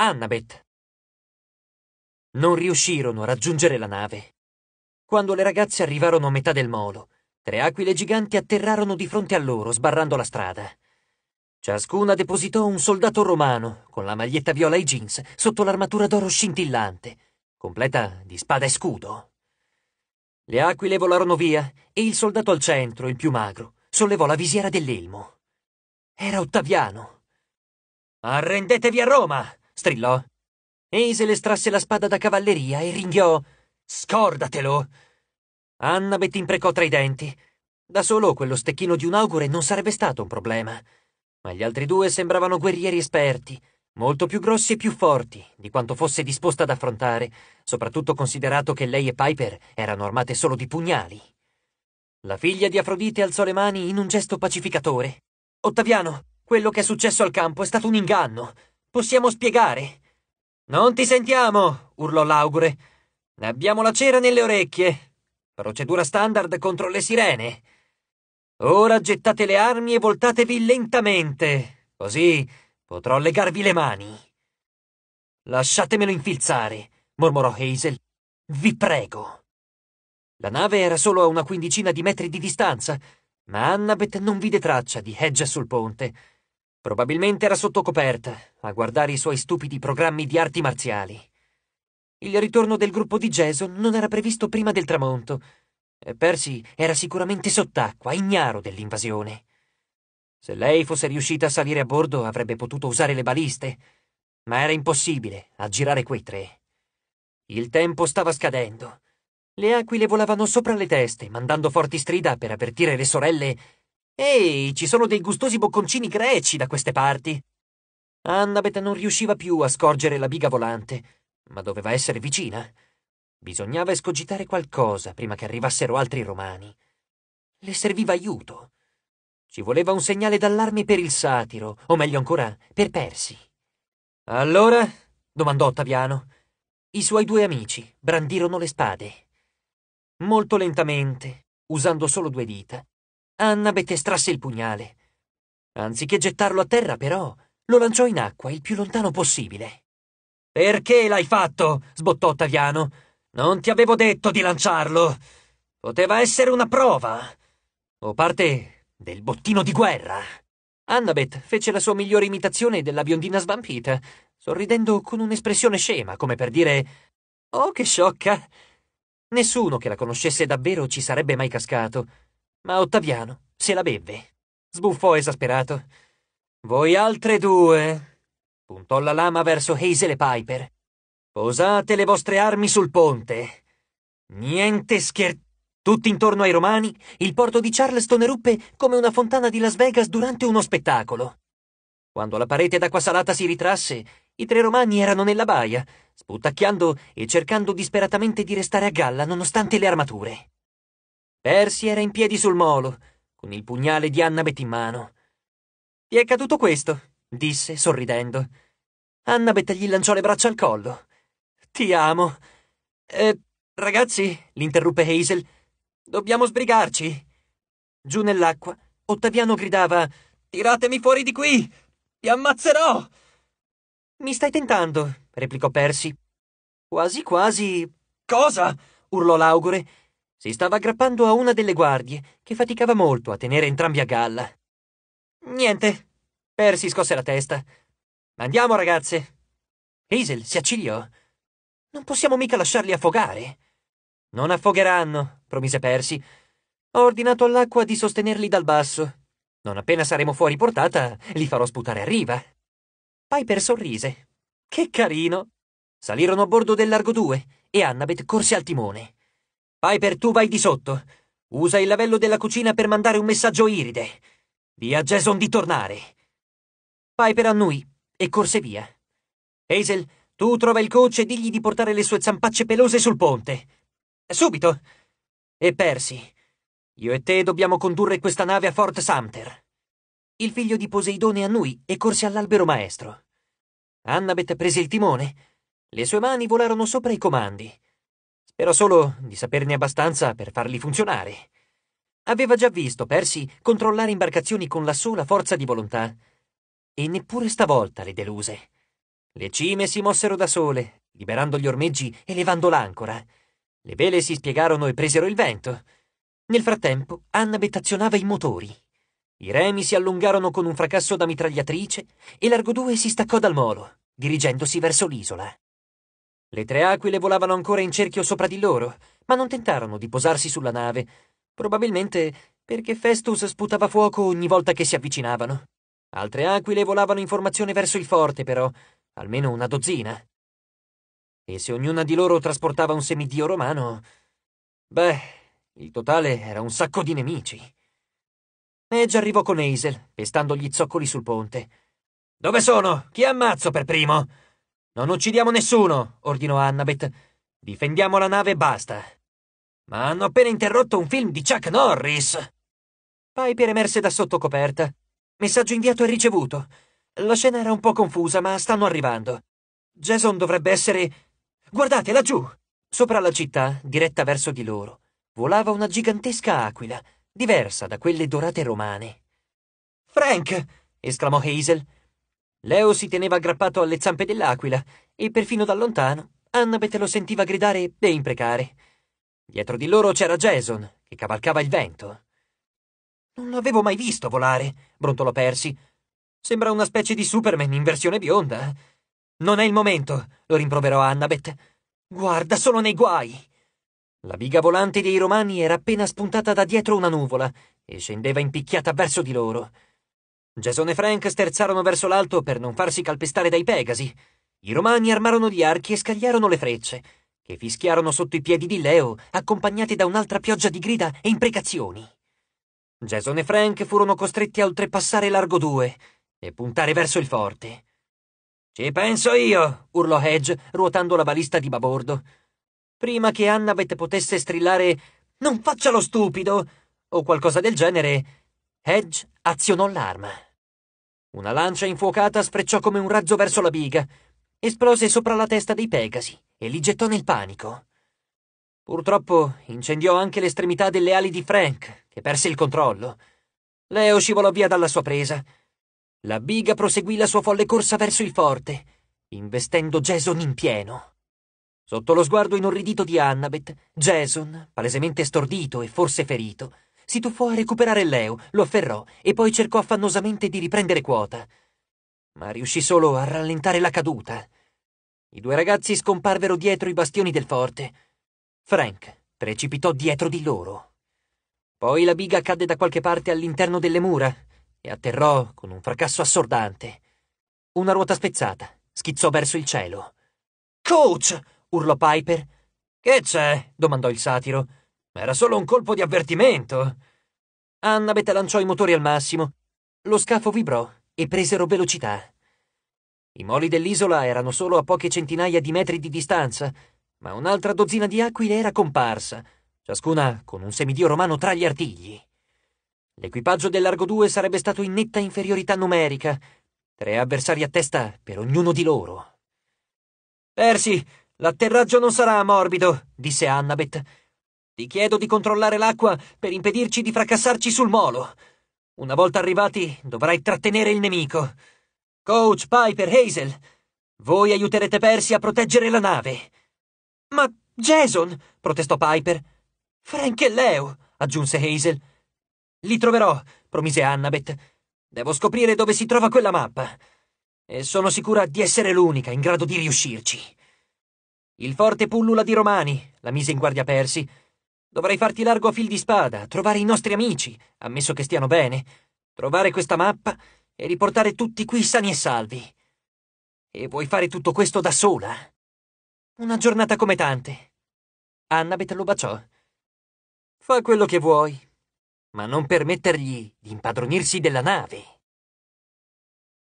Annabeth. Non riuscirono a raggiungere la nave. Quando le ragazze arrivarono a metà del molo, tre aquile giganti atterrarono di fronte a loro, sbarrando la strada. Ciascuna depositò un soldato romano, con la maglietta viola e jeans, sotto l'armatura d'oro scintillante, completa di spada e scudo. Le aquile volarono via e il soldato al centro, il più magro, sollevò la visiera dell'elmo. Era Ottaviano. Arrendetevi a Roma! strillò. Hazel estrasse la spada da cavalleria e ringhiò Scordatelo! Annabeth imprecò tra i denti. Da solo quello stecchino di un augure non sarebbe stato un problema. Ma gli altri due sembravano guerrieri esperti, molto più grossi e più forti di quanto fosse disposta ad affrontare, soprattutto considerato che lei e Piper erano armate solo di pugnali. La figlia di Afrodite alzò le mani in un gesto pacificatore. Ottaviano, quello che è successo al campo è stato un inganno. Possiamo spiegare? Non ti sentiamo, urlò l'augure. Abbiamo la cera nelle orecchie. Procedura standard contro le sirene. Ora gettate le armi e voltatevi lentamente, così potrò legarvi le mani. Lasciatemelo infilzare, mormorò Hazel. Vi prego. La nave era solo a una quindicina di metri di distanza, ma Annabeth non vide traccia di Hedge sul ponte. Probabilmente era sotto coperta, a guardare i suoi stupidi programmi di arti marziali. Il ritorno del gruppo di Jason non era previsto prima del tramonto, e Percy era sicuramente sott'acqua, ignaro dell'invasione. Se lei fosse riuscita a salire a bordo avrebbe potuto usare le baliste, ma era impossibile aggirare quei tre. Il tempo stava scadendo. Le aquile volavano sopra le teste, mandando forti strida per avvertire le sorelle Ehi, ci sono dei gustosi bocconcini greci da queste parti. Annabeth non riusciva più a scorgere la biga volante, ma doveva essere vicina. Bisognava escogitare qualcosa prima che arrivassero altri romani. Le serviva aiuto. Ci voleva un segnale d'allarme per il satiro, o meglio ancora, per Persi. Allora? domandò Ottaviano. I suoi due amici brandirono le spade. Molto lentamente, usando solo due dita, Annabeth estrasse il pugnale. Anziché gettarlo a terra, però, lo lanciò in acqua il più lontano possibile. Perché l'hai fatto? sbottò Ottaviano. Non ti avevo detto di lanciarlo. Poteva essere una prova. O parte del bottino di guerra. Annabeth fece la sua migliore imitazione della biondina svampita, sorridendo con un'espressione scema, come per dire Oh, che sciocca! Nessuno che la conoscesse davvero ci sarebbe mai cascato, ma Ottaviano se la bevve. Sbuffò esasperato. Voi altre due, puntò la lama verso Hazel e Piper. Posate le vostre armi sul ponte. Niente scherzi. Tutti intorno ai romani, il porto di Charleston eruppe come una fontana di Las Vegas durante uno spettacolo. Quando la parete d'acqua salata si ritrasse, i tre romani erano nella baia, sputacchiando e cercando disperatamente di restare a galla nonostante le armature. Percy era in piedi sul molo, con il pugnale di Annabeth in mano. Ti è caduto questo, disse, sorridendo. Annabeth gli lanciò le braccia al collo. Ti amo. Eh, ragazzi, l'interruppe Hazel, dobbiamo sbrigarci. Giù nell'acqua, Ottaviano gridava: Tiratemi fuori di qui! Ti ammazzerò! Mi stai tentando, replicò Percy. Quasi quasi. Cosa? urlò l'augure si stava aggrappando a una delle guardie, che faticava molto a tenere entrambi a galla. Niente. Per scosse la testa. Andiamo, ragazze. Hazel si accigliò. Non possiamo mica lasciarli affogare. Non affogheranno, promise Percy. Ho ordinato all'acqua di sostenerli dal basso. Non appena saremo fuori portata, li farò sputare a riva. Piper sorrise. Che carino! Salirono a bordo del Largo 2 e Annabeth corse al timone. Piper, tu vai di sotto. Usa il lavello della cucina per mandare un messaggio iride. Dì a Jason di tornare. Piper annui e corse via. Hazel, tu trova il coach e digli di portare le sue zampacce pelose sul ponte. Subito! E Persi, io e te dobbiamo condurre questa nave a Fort Sumter. Il figlio di Poseidone annui e corse all'albero maestro. Annabeth prese il timone. Le sue mani volarono sopra i comandi. Era solo di saperne abbastanza per farli funzionare. Aveva già visto Percy controllare imbarcazioni con la sola forza di volontà. E neppure stavolta le deluse. Le cime si mossero da sole, liberando gli ormeggi e levando l'ancora. Le vele si spiegarono e presero il vento. Nel frattempo, Anna azionava i motori. I remi si allungarono con un fracasso da mitragliatrice e l'Argo 2 si staccò dal molo, dirigendosi verso l'isola. Le tre aquile volavano ancora in cerchio sopra di loro, ma non tentarono di posarsi sulla nave, probabilmente perché Festus sputava fuoco ogni volta che si avvicinavano. Altre aquile volavano in formazione verso il forte, però, almeno una dozzina. E se ognuna di loro trasportava un semidio romano... Beh, il totale era un sacco di nemici. Edge arrivò con Hazel, pestando gli zoccoli sul ponte. Dove sono? Chi ammazzo per primo? Non uccidiamo nessuno, ordinò Annabeth. Difendiamo la nave e basta. Ma hanno appena interrotto un film di Chuck Norris. Piper emerse da sotto coperta. Messaggio inviato e ricevuto. La scena era un po' confusa, ma stanno arrivando. Jason dovrebbe essere. Guardate laggiù! Sopra la città, diretta verso di loro, volava una gigantesca aquila, diversa da quelle dorate romane. Frank! esclamò Hazel. Leo si teneva aggrappato alle zampe dell'aquila e perfino da lontano Annabeth lo sentiva gridare e imprecare. Dietro di loro c'era Jason, che cavalcava il vento. Non l'avevo mai visto volare, brontolò Percy. Sembra una specie di Superman in versione bionda. Non è il momento, lo rimproverò Annabeth. Guarda, sono nei guai. La biga volante dei romani era appena spuntata da dietro una nuvola e scendeva impicchiata verso di loro. Jason e Frank sterzarono verso l'alto per non farsi calpestare dai Pegasi. I romani armarono di archi e scagliarono le frecce, che fischiarono sotto i piedi di Leo, accompagnate da un'altra pioggia di grida e imprecazioni. Jason e Frank furono costretti a oltrepassare largo due e puntare verso il forte. Ci penso io, urlò Hedge, ruotando la balista di babordo. Prima che Annabeth potesse strillare Non faccia lo stupido! o qualcosa del genere, Hedge azionò l'arma. Una lancia infuocata sprecciò come un razzo verso la biga, esplose sopra la testa dei Pegasi e li gettò nel panico. Purtroppo incendiò anche l'estremità delle ali di Frank, che perse il controllo. Leo scivolò via dalla sua presa. La biga proseguì la sua folle corsa verso il forte, investendo Jason in pieno. Sotto lo sguardo inorridito di Annabeth, Jason, palesemente stordito e forse ferito, si tuffò a recuperare Leo, lo afferrò e poi cercò affannosamente di riprendere quota. Ma riuscì solo a rallentare la caduta. I due ragazzi scomparvero dietro i bastioni del forte. Frank precipitò dietro di loro. Poi la biga cadde da qualche parte all'interno delle mura e atterrò con un fracasso assordante. Una ruota spezzata schizzò verso il cielo. Coach! urlò Piper. Che c'è? domandò il satiro. Era solo un colpo di avvertimento. Annabeth lanciò i motori al massimo. Lo scafo vibrò e presero velocità. I moli dell'isola erano solo a poche centinaia di metri di distanza, ma un'altra dozzina di aquile era comparsa, ciascuna con un semidio romano tra gli artigli. L'equipaggio dell'Argo 2 sarebbe stato in netta inferiorità numerica, tre avversari a testa per ognuno di loro. Persi, l'atterraggio non sarà morbido, disse Annabeth ti chiedo di controllare l'acqua per impedirci di fracassarci sul molo. Una volta arrivati, dovrai trattenere il nemico. Coach, Piper, Hazel, voi aiuterete Percy a proteggere la nave. Ma Jason, protestò Piper. Frank e Leo, aggiunse Hazel. Li troverò, promise Annabeth. Devo scoprire dove si trova quella mappa. E sono sicura di essere l'unica in grado di riuscirci. Il forte pullula di Romani, la mise in guardia Percy, Dovrei farti largo a fil di spada, trovare i nostri amici, ammesso che stiano bene, trovare questa mappa e riportare tutti qui sani e salvi. E vuoi fare tutto questo da sola? Una giornata come tante. Annabeth lo baciò. Fa quello che vuoi, ma non permettergli di impadronirsi della nave.